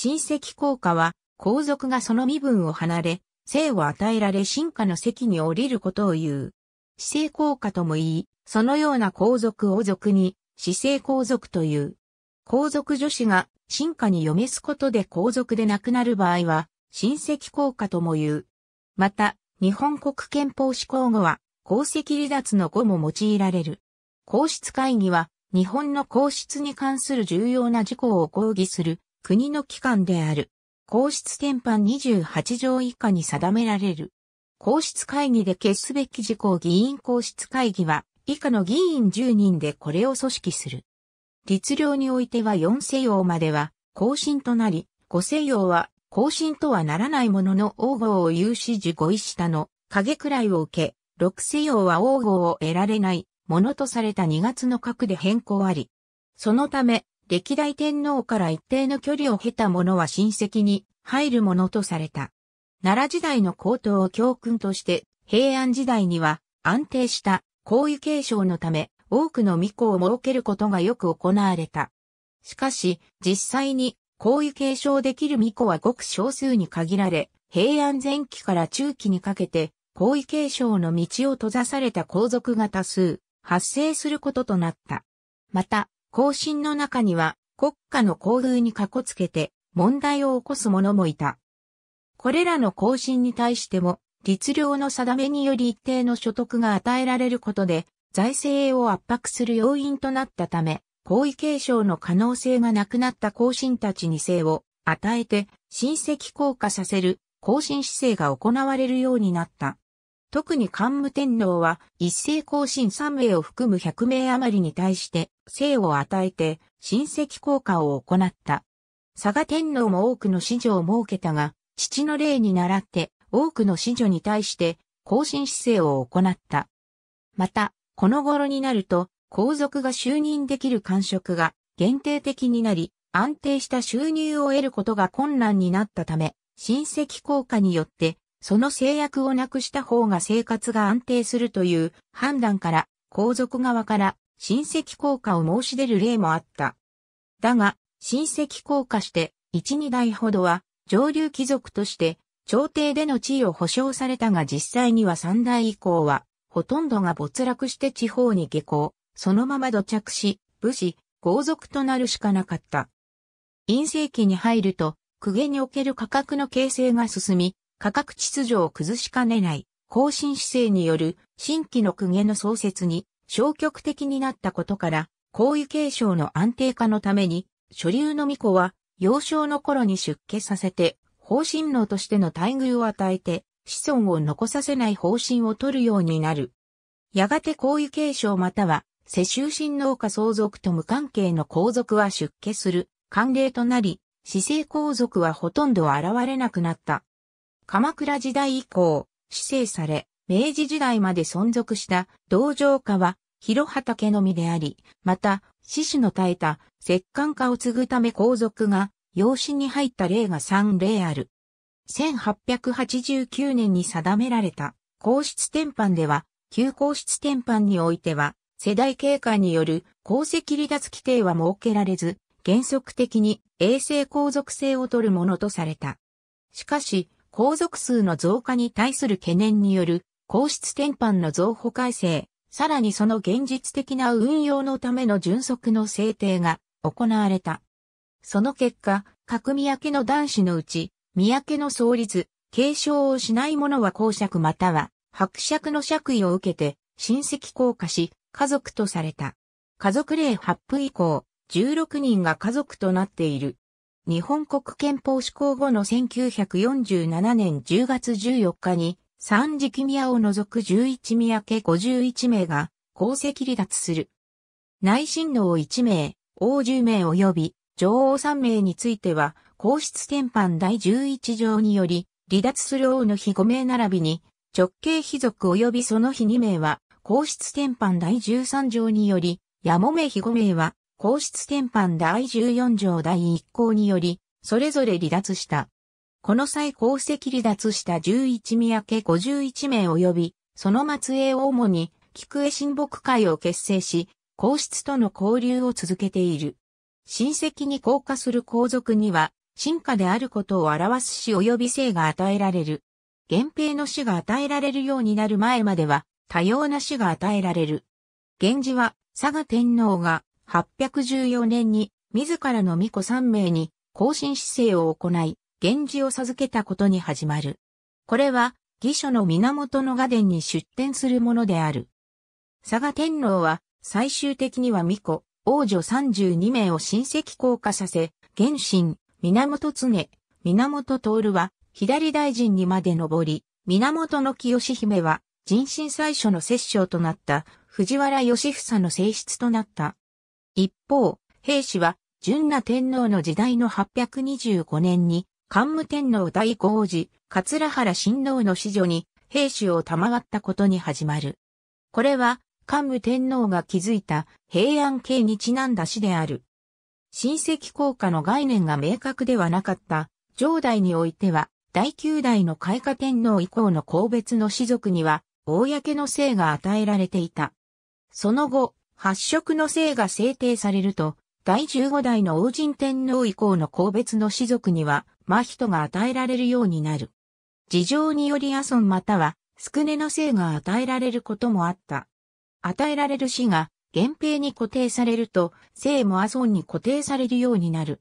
親戚効果は、皇族がその身分を離れ、姓を与えられ進化の席に降りることを言う。姿勢効果とも言い、そのような皇族を族に、姿勢皇族という。皇族女子が進化に嫁すことで皇族で亡くなる場合は、親戚効果とも言う。また、日本国憲法施行後は、皇籍離脱の語も用いられる。皇室会議は、日本の皇室に関する重要な事項を抗議する国の機関である。皇室典範28条以下に定められる。皇室会議で決すべき事項議員皇室会議は、以下の議員10人でこれを組織する。律令においては4世用までは、更新となり、5世用は、更新とはならないものの王号を有志時5位下の影くらいを受け、6世用は王号を得られないものとされた2月の核で変更あり。そのため、歴代天皇から一定の距離を経た者は親戚に入るものとされた。奈良時代の高等を教訓として、平安時代には安定した皇位継承のため、多くの巫女を設けることがよく行われた。しかし、実際に皇位継承できる巫女はごく少数に限られ、平安前期から中期にかけて、皇位継承の道を閉ざされた皇族が多数、発生することとなった。また、後進の中には国家の厚遇にかこつけて問題を起こす者もいた。これらの後進に対しても、律令の定めにより一定の所得が与えられることで、財政を圧迫する要因となったため、皇位継承の可能性がなくなった後進たちに性を与えて、親戚降下させる後進姿勢が行われるようになった。特に桓武天皇は一世後進3名を含む100名余りに対して姓を与えて親戚効果を行った。佐賀天皇も多くの子女を設けたが、父の礼に倣って多くの子女に対して後進姿勢を行った。また、この頃になると皇族が就任できる官職が限定的になり、安定した収入を得ることが困難になったため、親戚効果によってその制約をなくした方が生活が安定するという判断から、皇族側から親戚降下を申し出る例もあった。だが、親戚降下して一二代ほどは上流貴族として朝廷での地位を保障されたが実際には三代以降はほとんどが没落して地方に下校、そのまま土着し、武士、豪族となるしかなかった。陰性期に入ると、公家における価格の形成が進み、価格秩序を崩しかねない、更新姿勢による新規の公家の創設に消極的になったことから、皇位継承の安定化のために、所流の巫女は幼少の頃に出家させて、方針能としての待遇を与えて、子孫を残させない方針を取るようになる。やがて皇位継承または、世襲親王家相続と無関係の皇族は出家する慣例となり、私生皇族はほとんど現れなくなった。鎌倉時代以降、施政され、明治時代まで存続した道場家は、広畑のみであり、また、死守の耐えた石棺家を継ぐため皇族が、養子に入った例が3例ある。1889年に定められた皇室典範では、旧皇室典範においては、世代経過による皇籍離脱規定は設けられず、原則的に衛生皇族制を取るものとされた。しかし、皇族数の増加に対する懸念による皇室転換の増補改正、さらにその現実的な運用のための準則の制定が行われた。その結果、各宮家の男子のうち、三宅の創立、継承をしない者は公爵または伯爵の爵位を受けて親戚降下し、家族とされた。家族令発布以降、16人が家族となっている。日本国憲法施行後の1947年10月14日に、三次宮を除く11宮家51名が、功績離脱する。内親王1名、王10名及び、女王3名については、皇室典範第11条により、離脱する王の日5名並びに、直系貴族及びその日2名は、皇室典範第13条により、やもめ日5名は、皇室典範第14条第1項により、それぞれ離脱した。この際皇籍離脱した11宮家51名及び、その末裔を主に、菊江親睦会を結成し、皇室との交流を続けている。親戚に降下する皇族には、進化であることを表す死及び性が与えられる。源平の死が与えられるようになる前までは、多様な死が与えられる。源氏は、佐賀天皇が、8 1 4年に自らの巫女三名に更新姿勢を行い、源氏を授けたことに始まる。これは、義書の源の画伝に出展するものである。佐賀天皇は、最終的には巫女、王女32名を親戚降下させ、原神、源常、源徹は、左大臣にまで上り、源の清姫は、人心最初の摂政となった、藤原義房の性質となった。一方、平氏は、純那天皇の時代の825年に、桓武天皇第五子、桂原親王の子女に、平氏を賜ったことに始まる。これは、桓武天皇が築いた平安系にちなんだ詩である。親戚効果の概念が明確ではなかった、上代においては、第九代の開化天皇以降の皇別の士族には、公の姓が与えられていた。その後、発色の姓が制定されると、第15代の王神天皇以降の皇別の士族には、真人が与えられるようになる。事情により阿孫または、宿根の姓が与えられることもあった。与えられる死が、源平に固定されると、姓も阿孫に固定されるようになる。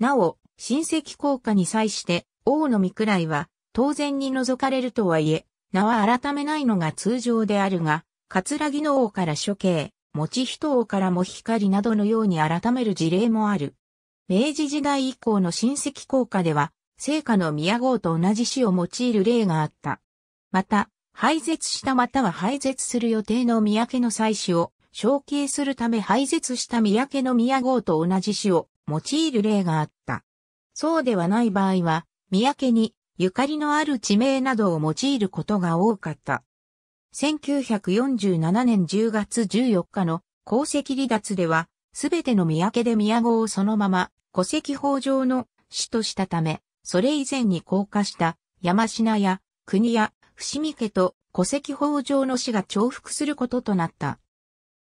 なお、親戚効果に際して、王の御くらいは、当然に除かれるとはいえ、名は改めないのが通常であるが、葛城の王から処刑、持人王からも光などのように改める事例もある。明治時代以降の親戚効果では、聖火の宮号と同じ詩を用いる例があった。また、廃絶したまたは廃絶する予定の三宅の祭祀を承継するため廃絶した三宅の宮号と同じ詩を用いる例があった。そうではない場合は、三宅にゆかりのある地名などを用いることが多かった。1947年10月14日の功績離脱では、すべての三宅で宮号をそのまま、戸籍法上の死としたため、それ以前に降下した山品や国や伏見家と戸籍法上の死が重複することとなった。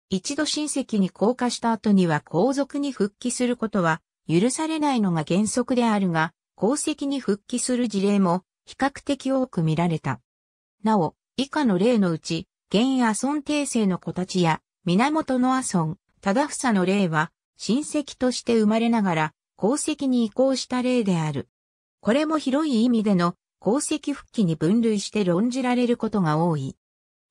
一度親戚に降下した後には皇族に復帰することは許されないのが原則であるが、皇籍に復帰する事例も比較的多く見られた。なお、以下の例のうち、現阿孫帝政の子たちや、源の阿孫、忠房の例は、親戚として生まれながら、功績に移行した例である。これも広い意味での功績復帰に分類して論じられることが多い。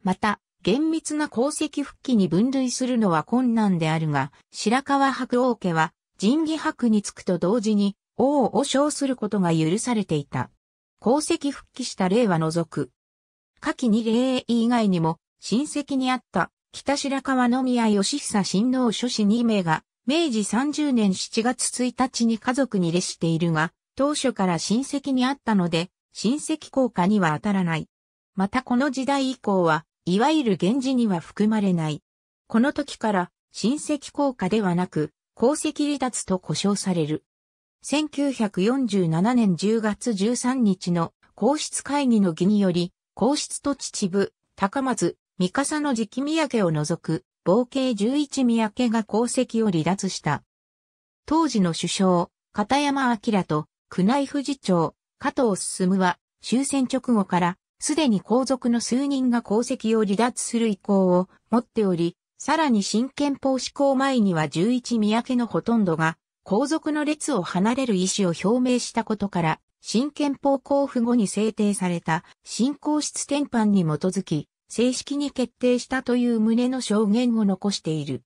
また、厳密な功績復帰に分類するのは困難であるが、白川白王家は、仁義博につくと同時に、王を称することが許されていた。功績復帰した例は除く、下記二例以外にも、親戚にあった北白川宮義久親王諸子二名が、明治30年7月1日に家族に列しているが、当初から親戚にあったので、親戚効果には当たらない。またこの時代以降は、いわゆる源氏には含まれない。この時から、親戚効果ではなく、功績離脱と呼称される。1947年10月13日の皇室会議の儀により、皇室と秩父、高松、三笠の時期宮家を除く、合計11宮家が功績を離脱した。当時の首相、片山明と、宮内富士長、加藤進は、終戦直後から、すでに皇族の数人が功績を離脱する意向を持っており、さらに新憲法施行前には11宮家のほとんどが、皇族の列を離れる意思を表明したことから、新憲法交付後に制定された新皇室典範に基づき、正式に決定したという旨の証言を残している。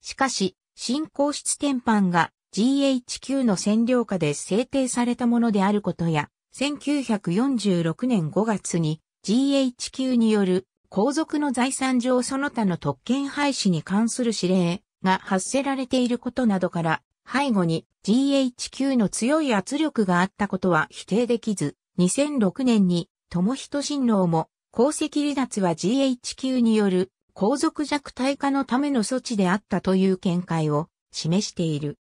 しかし、新皇室典範が GHQ の占領下で制定されたものであることや、1946年5月に GHQ による皇族の財産上その他の特権廃止に関する指令が発せられていることなどから、背後に GHQ の強い圧力があったことは否定できず、2006年に友人新郎も功績離脱は GHQ による皇族弱体化のための措置であったという見解を示している。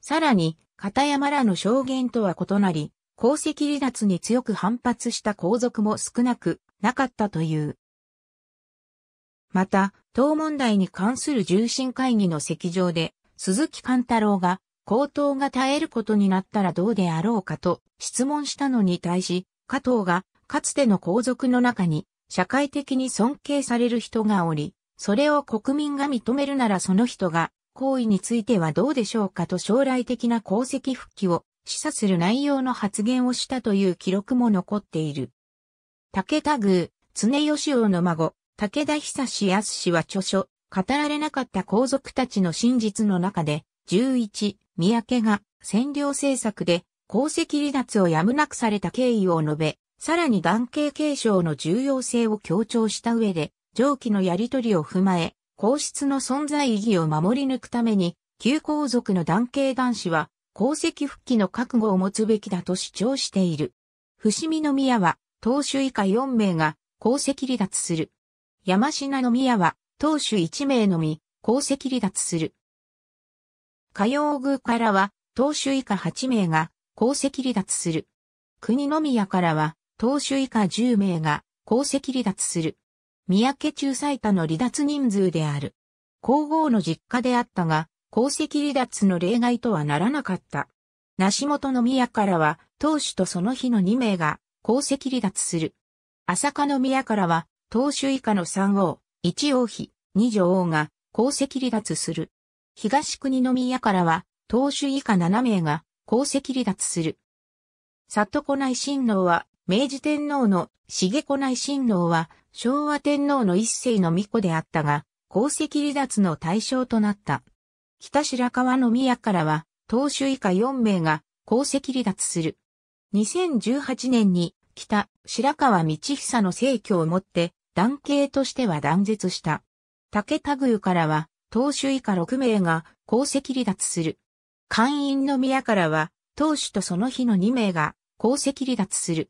さらに、片山らの証言とは異なり、功績離脱に強く反発した皇族も少なくなかったという。また、党問題に関する重臣会議の席上で、鈴木貫太郎が高等が絶えることになったらどうであろうかと質問したのに対し、加藤がかつての皇族の中に社会的に尊敬される人がおり、それを国民が認めるならその人が行為についてはどうでしょうかと将来的な功績復帰を示唆する内容の発言をしたという記録も残っている。武田宮、常吉王の孫、武田久志康氏は著書、語られなかった皇族たちの真実の中で、11、三宅が占領政策で功績離脱をやむなくされた経緯を述べ、さらに男系継承の重要性を強調した上で、上記のやり取りを踏まえ、皇室の存在意義を守り抜くために、旧皇族の男系男子は、功績復帰の覚悟を持つべきだと主張している。伏見宮は、当主以下4名が、功績離脱する。山品宮は、当主1名のみ、功績離脱する。火曜宮からは、当主以下8名が、功績離脱する。国宮からは、当主以下10名が、功績離脱する。三宅中最多の離脱人数である。皇后の実家であったが、功績離脱の例外とはならなかった。梨本の宮からは、当主とその日の2名が、功績離脱する。朝香の宮からは、当主以下の3王、1王妃、2女王が、功績離脱する。東国の宮からは、当主以下7名が、功績離脱する。里子内親王は、明治天皇の重子内親王は、昭和天皇の一世の御子であったが、功績離脱の対象となった。北白川宮からは、当主以下4名が、功績離脱する。2018年に、北白川道久の逝去をもって、男系としては断絶した。竹田宮からは、投手以下6名が功績離脱する。会員の宮からは、投手とその日の2名が功績離脱する。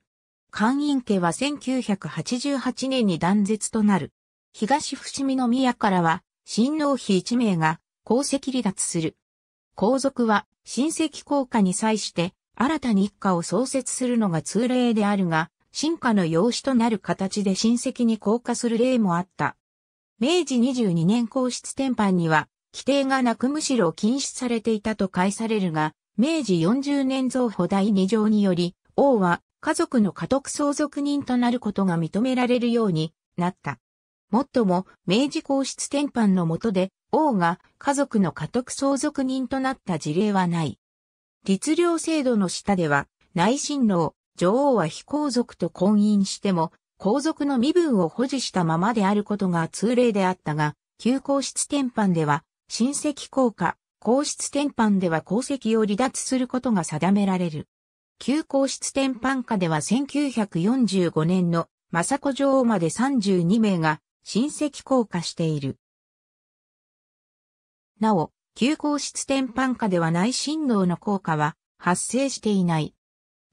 会員家は1988年に断絶となる。東伏見の宮からは、新郎妃1名が功績離脱する。皇族は親戚効果に際して新たに一家を創設するのが通例であるが、進化の養子となる形で親戚に降下する例もあった。明治22年皇室典範には、規定がなくむしろ禁止されていたと解されるが、明治40年造法第2条により、王は家族の家督相続人となることが認められるようになった。もっとも、明治皇室典範の下で、王が家族の家督相続人となった事例はない。律令制度の下では、内親王、女王は非皇族と婚姻しても、皇族の身分を保持したままであることが通例であったが、旧皇室典範では、親戚効果、皇室典範では皇籍を離脱することが定められる。旧皇室典範下では1945年の雅子女王まで32名が親戚降下している。なお、旧皇室典範下では内親王の降下は発生していない。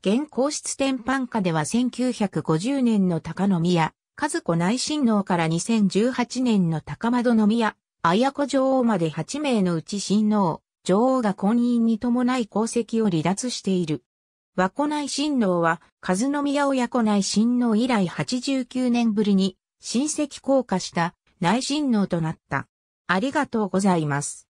現皇室典範下では1950年の高宮、和子内親王から2018年の高窓宮、綾子女王まで8名のうち親王、女王が婚姻に伴い功績を離脱している。和子内親王は、和宮親子内親王以来89年ぶりに、親戚降下した内親王となった。ありがとうございます。